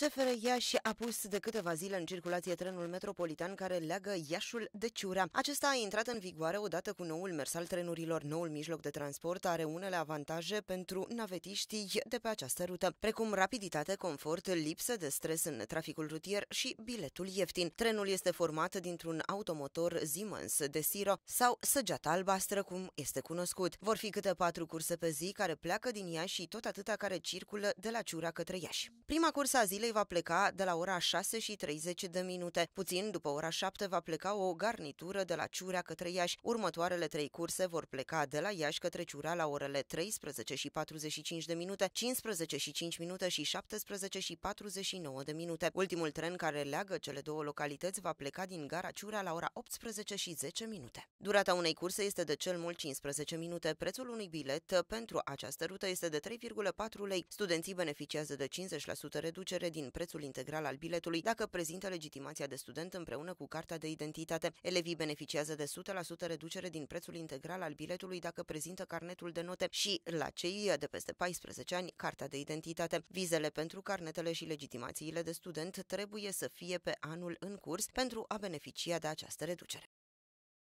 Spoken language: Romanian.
CFR Iași a pus de câteva zile în circulație trenul metropolitan care leagă Iașul de Ciura. Acesta a intrat în vigoare odată cu noul mers al trenurilor. Noul mijloc de transport are unele avantaje pentru navetiștii de pe această rută, precum rapiditate, confort, lipsă de stres în traficul rutier și biletul ieftin. Trenul este format dintr-un automotor Siemens de Siro sau săgeata albastră, cum este cunoscut. Vor fi câte patru curse pe zi care pleacă din Iași și tot atâta care circulă de la Ciura către Iași. Prima cursă a zilei Zilei va pleca de la ora 6 și 30 de minute. Puțin după ora 7 va pleca o garnitură de la Ciurea către Iași. Următoarele trei curse vor pleca de la Iași către Ciurea la orele 13 și 45 de minute, 15 și 5 minute și 17 și 49 de minute. Ultimul tren care leagă cele două localități va pleca din gara Ciurea la ora 18 și 10 minute. Durata unei curse este de cel mult 15 minute. Prețul unui bilet pentru această rută este de 3,4 lei. Studenții beneficiază de 50% reducere din prețul integral al biletului dacă prezintă legitimația de student împreună cu cartea de identitate. Elevii beneficiază de 100% reducere din prețul integral al biletului dacă prezintă carnetul de note și, la cei de peste 14 ani, cartea de identitate. Vizele pentru carnetele și legitimațiile de student trebuie să fie pe anul în curs pentru a beneficia de această reducere.